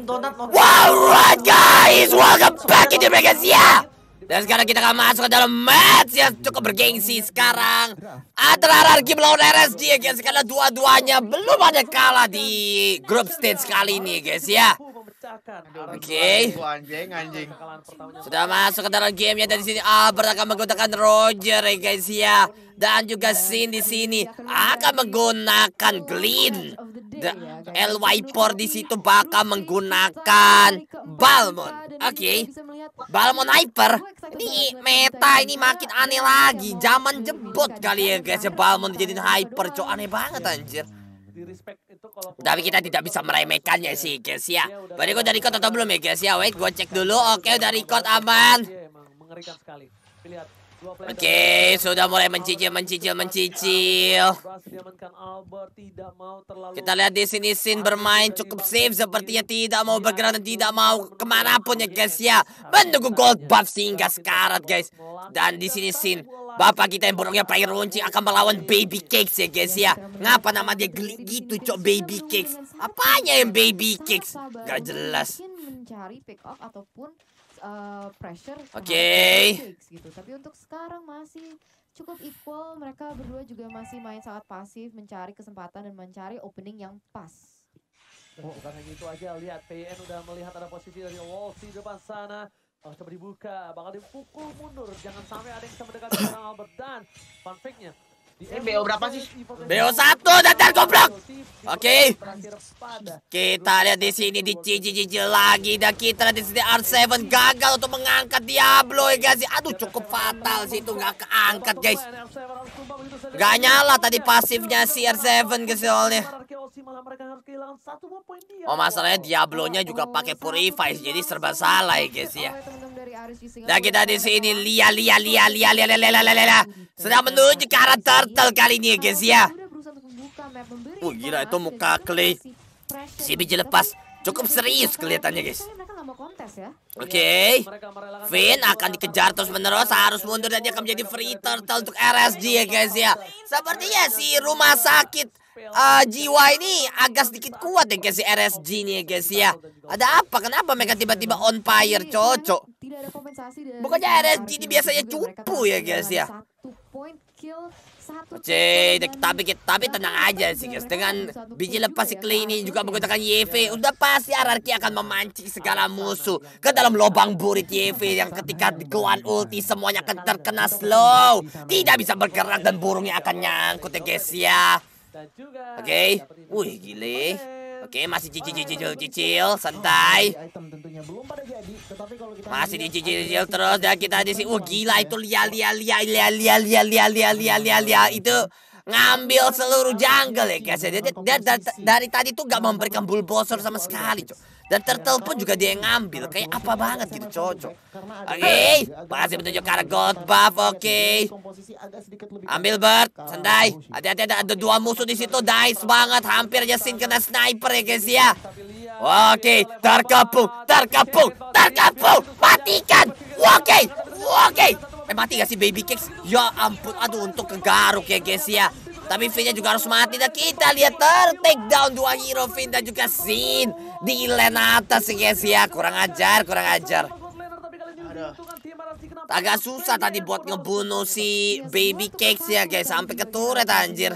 Donat Wow, right guys, welcome back into Zia. Dan sekarang kita akan masuk ke dalam match yang cukup bergengsi sekarang. Antara RRQ melawan RSD guys, karena dua-duanya belum ada kalah di group stage kali ini guys ya. Oke. Okay. Anjing, anjing. Sudah masuk ke dalam game ya dari sini Albert akan menggunakan Roger ya guys ya. Dan juga Sin di sini akan menggunakan Glenn. Iya, LY4 gitu. di situ bakal menggunakan Balmon. Oke. Okay. Balmon Hyper. Ini meta ini makin aneh lagi. Zaman jebot kali ya guys ya iya, Balmon iya. dijadiin Hyper. Cok aneh banget anjir. Tapi kita tidak bisa meremehkannya sih guys ya. Berarti gua dari record belum ya guys ya? Wait gua cek dulu. Oke okay, udah record aman. Mengerikan sekali. Lihat Oke, okay, sudah mulai mencicil, mencicil, mencicil. Kita lihat di sini Sin bermain cukup safe. Sepertinya tidak mau bergerak dan tidak mau kemana pun ya guys ya. Menunggu gold buff sehingga sekarat guys. Dan di sini Sin, bapak kita yang burungnya player runcing akan melawan baby cakes ya guys ya. Ngapa nama dia gitu cok baby cakes? Apanya yang baby cakes? Gak jelas. Mencari pick up ataupun uh, pressure Oke. Okay. gitu. Tapi untuk sekarang masih cukup equal. Mereka berdua juga masih main sangat pasif, mencari kesempatan dan mencari opening yang pas. oh. bukan hanya itu aja, lihat PN udah melihat ada posisi dari Wolves di depan sana. oh, coba dibuka, bakal dipukul mundur. Jangan sampai ada yang bisa mendekati orang Albert dan fun fact-nya. Ini BO berapa sih? BO 1 dan goblok! Oke. Kita lihat di sini di cici-cici lagi dan kita lihat di sini R7 gagal untuk mengangkat Diablo ya guys. Aduh cukup fatal sih itu nggak keangkat guys. Gak nyala tadi pasifnya si R7 guys soalnya. Oh masalahnya Diablonya juga pakai purify jadi serba salah ya guys ya. Dan kita di sini lia lia lia lia lia lia lia lia lia sedang menuju ke arah turtle kali ini ya guys ya. Wah gila itu muka Clay. Si biji lepas cukup serius kelihatannya guys. Oke, okay. Finn akan dikejar terus menerus harus mundur dan dia akan menjadi free turtle untuk RSG ya guys ya. Sepertinya si rumah sakit uh, jiwa ini agak sedikit kuat ya guys si RSG nih ya guys ya. Ada apa? Kenapa mereka tiba-tiba on fire cocok? Bukannya RSG ini biasanya cupu ya guys ya. Oce, tapi tapi tenang aja sih guys. Dengan biji lepas ya, si Clay ini juga menggunakan YV, udah pasti Ararki akan memancing segala musuh ke dalam lubang burit YV yang ketika dikeluarkan ulti semuanya akan terkena slow, tidak bisa bergerak dan burungnya akan nyangkut ya guys ya. Oke, okay. wih gile. Oke, masih cicil-cicil-cicil, santai. Masih dicicil-cicil terus dan kita di sini. Wah, gila itu lial lial lial lial lial lial lial lial lia lia itu ngambil seluruh jungle ya guys. Dari tadi tuh gak memberikan bulldozer sama sekali, cok. Dan turtle pun juga dia yang ngambil. Kayak apa banget gitu, cocok. Oke, okay. pasti menunjuk ke arah God Buff, oke. Ambil bird sendai. Hati-hati ada, ada dua musuh di situ, nice banget. Hampir aja kena sniper ya guys ya. Oke, okay. terkepung, terkepung, terkepung. Matikan. Oke, oke. Eh mati gak sih baby cakes? Ya ampun, aduh untuk kegaruk ya guys ya. Tapi Finnya juga harus mati dan kita lihat ter take down dua hero Finn dan juga Sin di lane atas ya guys ya. Kurang ajar, kurang ajar. Aduh. Agak susah tadi buat ngebunuh si baby cakes ya guys sampai keturet anjir.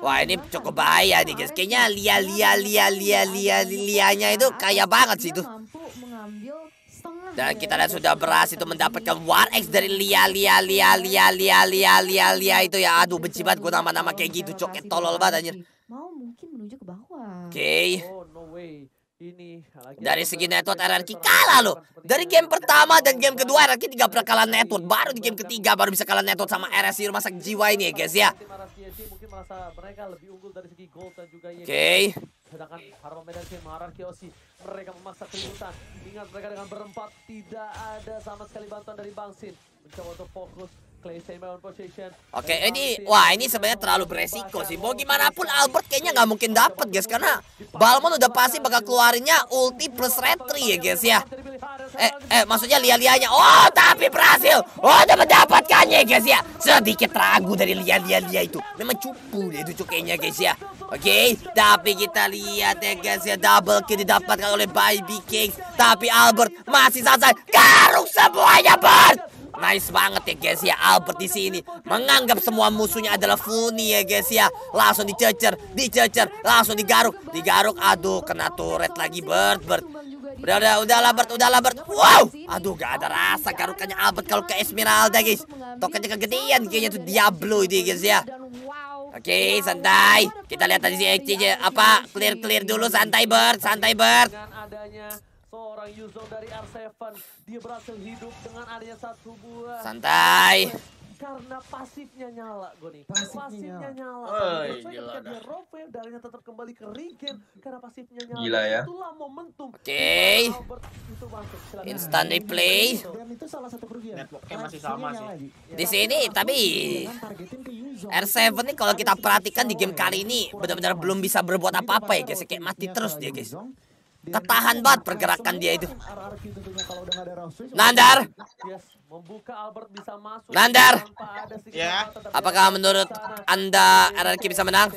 Wah ini cukup bahaya nih guys. Kayaknya lia lia lia lia lia lianya itu kaya banget sih tuh. Dan kita lihat sudah berhasil itu mendapatkan War X dari Lia Lia Lia Lia Lia Lia Lia Lia itu ya. Aduh benci banget gue nama-nama kayak gitu coket tolol banget anjir. Mau mungkin menuju ke bawah. Oke. Okay. Dari segi network RRQ kalah loh. Dari game pertama dan game kedua RRQ tiga pernah kalah network. Baru di game ketiga baru bisa kalah network sama RSI rumah sakit jiwa ini ya guys ya. Oke. Sedangkan Harum Medan King Maharaki Osi, mereka memaksa keributan. Ingat mereka dengan berempat, tidak ada sama sekali bantuan dari Sin. Mencoba untuk fokus Oke, okay, ini wah ini sebenarnya terlalu beresiko sih. Mau gimana pun Albert kayaknya nggak mungkin dapat guys karena Balmon udah pasti bakal keluarinnya ulti plus retri ya guys ya. Eh, eh maksudnya lia-lianya. Oh, tapi berhasil. Oh, udah mendapatkannya guys ya. Sedikit ragu dari lia-lia itu. Memang cupu dia itu kayaknya guys ya. Oke, okay? tapi kita lihat ya guys ya double kill didapatkan oleh Baby King. Tapi Albert masih saja Garuk semuanya Bert. Nice banget ya guys ya Albert di sini menganggap semua musuhnya adalah Funi ya guys ya. Langsung dicecer, dicecer, langsung digaruk, digaruk. Aduh kena turret lagi Bert Bert. Udah udah udah Albert udah Albert. Wow. Aduh gak ada rasa garukannya Albert kalau ke Esmeralda guys. Tokennya kegedean kayaknya tuh Diablo ini guys ya. Oke, okay, santai. Kita lihat tadi si Eci apa clear-clear dulu santai bird, santai bird. seorang Yuzong dari R7, dia berhasil hidup dengan adanya satu buah. Santai karena pasifnya nyala gue nih. Pasifnya, pasifnya nyala. nyala. Oi, Soalnya ketika dia rope, darahnya tetap kembali ke regen karena pasifnya nyala. Gila ya. Itulah momentum. Oke. Okay. Instant replay. Dan itu salah satu kerugian. Networknya masih sama sih. Di iya. sini tapi R7 nih kalau kita perhatikan di game kali ini benar-benar belum bisa berbuat apa-apa ya guys. Kayak mati terus dia guys. Ketahan banget pergerakan dia itu. Nandar. Nandar. Ya. Apakah menurut Anda RRQ bisa menang?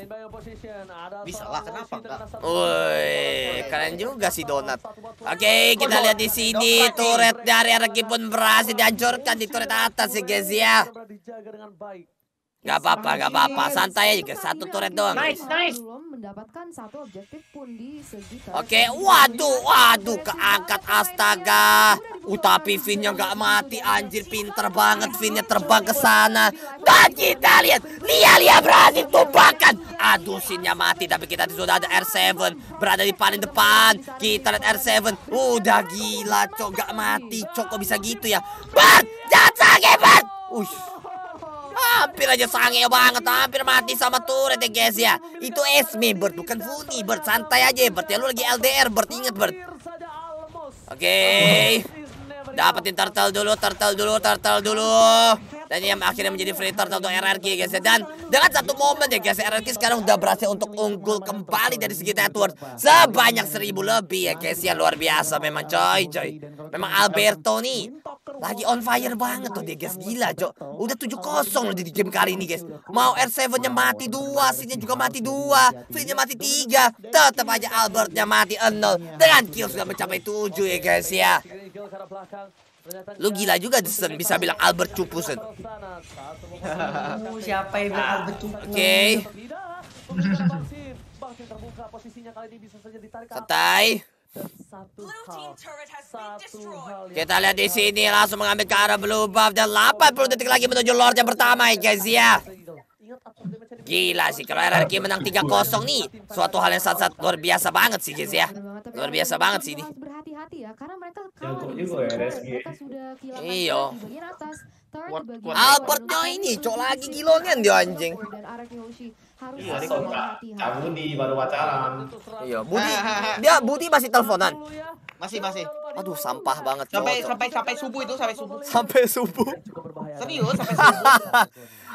Bisa lah, kenapa Woi, keren juga si Donat. Oke, kita lihat di sini turret dari RRQ pun berhasil dihancurkan di turret atas ya guys ya. Gak apa-apa, gak iya, apa-apa. Iya, Santai aja, guys. Iya. Satu turret doang. guys. nice. Belum mendapatkan satu objektif pun di segi Oke, okay. waduh, waduh, keangkat astaga. Uh, tapi Vinnya gak mati, anjir. Pinter banget Vinnya terbang ke sana. Dan kita lihat, lihat lihat berhasil tumpahkan. Aduh, Sinnya mati, tapi kita sudah ada R7. Berada di paling depan. Kita lihat R7. Udah gila, cok. Gak mati, cok. Kok bisa gitu ya? Bang jatuh lagi, bang hampir aja sange banget, hampir mati sama turret ya guys ya. Itu Esme Bert, bukan Funi Bert, santai aja Bert ya. Lu lagi LDR Bert, inget Bert. Oke. Okay. Dapetin turtle dulu, turtle dulu, turtle dulu. Dan yang akhirnya menjadi free turtle untuk RRQ ya guys Dan dengan satu momen ya guys, ya, RRQ sekarang udah berhasil untuk unggul kembali dari segi network. Sebanyak seribu lebih ya guys ya. Luar biasa memang coy coy. Memang Alberto nih lagi on fire banget tuh dia guys. Gila coy. Udah 7-0 loh di game kali ini guys. Mau R7-nya mati dua, nya juga mati dua, nya mati tiga. Tetap aja albert nya mati 0 dengan kill sudah mencapai 7 ya guys ya. Lu gila juga Justin bisa bilang Albert sen. Oh, siapa yang bilang Albert cupu? Oke. Okay. Setai. Kita lihat di sini langsung mengambil ke arah blue buff dan 80 detik lagi menuju lord yang pertama ya guys ya. Gila sih kalau RRQ menang 3-0 nih. Suatu hal yang sangat-sangat luar biasa banget sih guys ya. Luar biasa banget sih ini hati ya karena mereka kalah di juga ya, mereka sudah kehilangan iya. di bagian atas bagian Albert Albertnya ini cok lagi gilongan dia anjing Iya, kamu di baru pacaran. Iya, Budi. Dia Budi masih teleponan. Ya. Masih, masih. Aduh, sampah banget. Sampai sampai sampai subuh itu sampai subuh. Sampai subuh. Serius sampai subuh.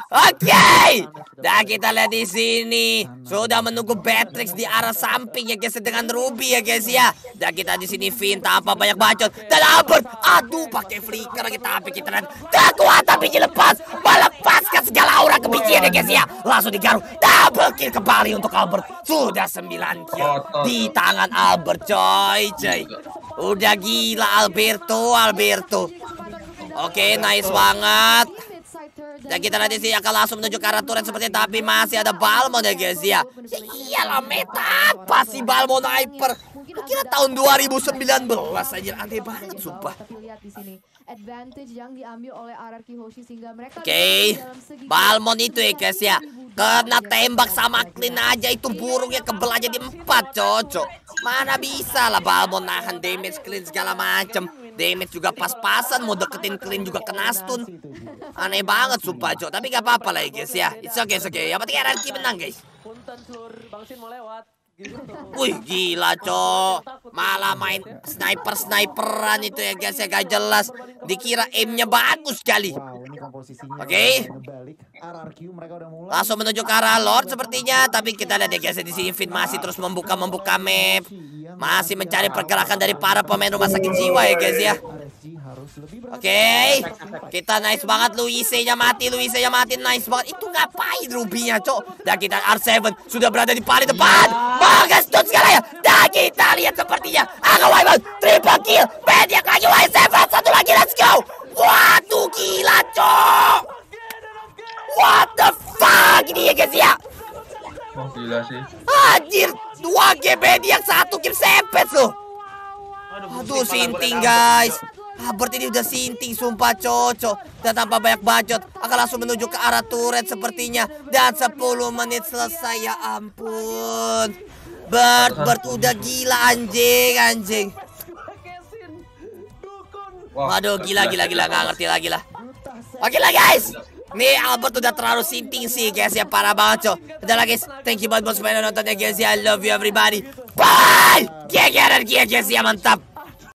Oke, okay. dah kita lihat di sini sudah menunggu Beatrix di arah samping ya guys dengan Ruby ya guys ya. Dah kita di sini Vinta apa banyak bacot dan Albert, aduh pakai flicker lagi tapi kita lihat kekuatan biji lepas melepaskan segala aura kebijian ya guys ya. Langsung digaruk, double kill kembali untuk Albert. Sudah sembilan kill di tangan Albert coy coy. Udah gila Alberto, Alberto. Oke, okay, nice banget. Dan kita nanti sih akan langsung menuju ke arah turret seperti tapi masih ada Balmon ya guys ya. Ya iyalah meta apa sih Balmon Hyper? Lu kira tahun 2019 aja aneh banget sumpah. Oke, okay. Balmond itu ya guys ya. Kena tembak sama Clean aja itu burungnya kebel aja di empat cocok. Mana bisa lah Balmon nahan damage Clean segala macem. Damage juga pas-pasan, mau deketin clean juga kena stun. Aneh banget sumpah, Jo. Tapi gak apa-apa lah ya, guys ya. It's okay, it's okay. Yang penting RRQ menang, guys. Wih, gila, Co. Malah main sniper-sniperan itu ya, guys. Ya, gak jelas. Dikira aimnya bagus sekali posisinya. Oke. Okay. Langsung menuju ke arah Lord sepertinya, tapi kita lihat ya guys di sini Finn masih terus membuka membuka map, masih iya, mencari pergerakan dari para pemain rumah sakit jiwa ya guys ya. Oke, okay. kita nice banget Luise-nya mati, Luise-nya mati, nice banget. Itu ngapain Ruby-nya, Cok? Dan kita R7 sudah berada di paling depan. Iya. Bagus tuh sekarang ya. Dan kita lihat sepertinya Aga Waiman triple kill. Media lagi Y7 satu lagi let's go. Waduh gila cok What the fuck Ini ya guys ya Wah oh, gila sih Anjir 2 game yang satu game sempet loh Aduh sinting guys Habert ah, ini udah sinting sumpah cocok Dan tanpa banyak bacot Akan langsung menuju ke arah turret sepertinya Dan 10 menit selesai ya ampun Bert, Bert udah gila anjing anjing Wow, Waduh, gila, gila, gila, nggak ngerti lagi lah. Oke okay lah guys, nih Albert udah terlalu sinting sih guys ya parah banget cow. Udah lah guys, thank you banget buat semuanya nontonnya guys ya. I love you everybody. Bye. Kia kia dan kia guys ya. mantap.